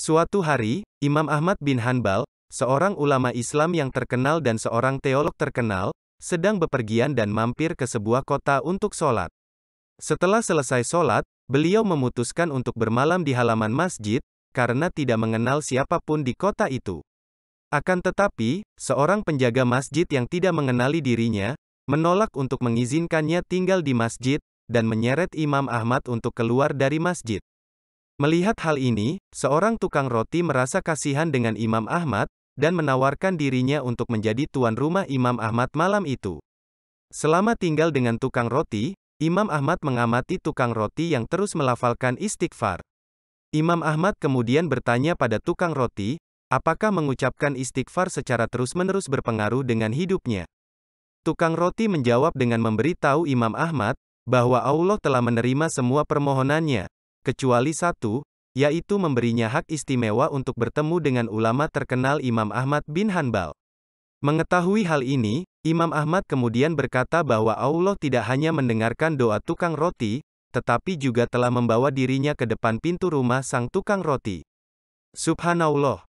Suatu hari, Imam Ahmad bin Hanbal, seorang ulama Islam yang terkenal dan seorang teolog terkenal, sedang bepergian dan mampir ke sebuah kota untuk sholat. Setelah selesai sholat, beliau memutuskan untuk bermalam di halaman masjid, karena tidak mengenal siapapun di kota itu. Akan tetapi, seorang penjaga masjid yang tidak mengenali dirinya, menolak untuk mengizinkannya tinggal di masjid, dan menyeret Imam Ahmad untuk keluar dari masjid. Melihat hal ini, seorang tukang roti merasa kasihan dengan Imam Ahmad, dan menawarkan dirinya untuk menjadi tuan rumah Imam Ahmad malam itu. Selama tinggal dengan tukang roti, Imam Ahmad mengamati tukang roti yang terus melafalkan istighfar. Imam Ahmad kemudian bertanya pada tukang roti, apakah mengucapkan istighfar secara terus-menerus berpengaruh dengan hidupnya. Tukang roti menjawab dengan memberitahu Imam Ahmad, bahwa Allah telah menerima semua permohonannya, kecuali satu, yaitu memberinya hak istimewa untuk bertemu dengan ulama terkenal Imam Ahmad bin Hanbal. Mengetahui hal ini, Imam Ahmad kemudian berkata bahwa Allah tidak hanya mendengarkan doa tukang roti, tetapi juga telah membawa dirinya ke depan pintu rumah sang tukang roti. Subhanallah,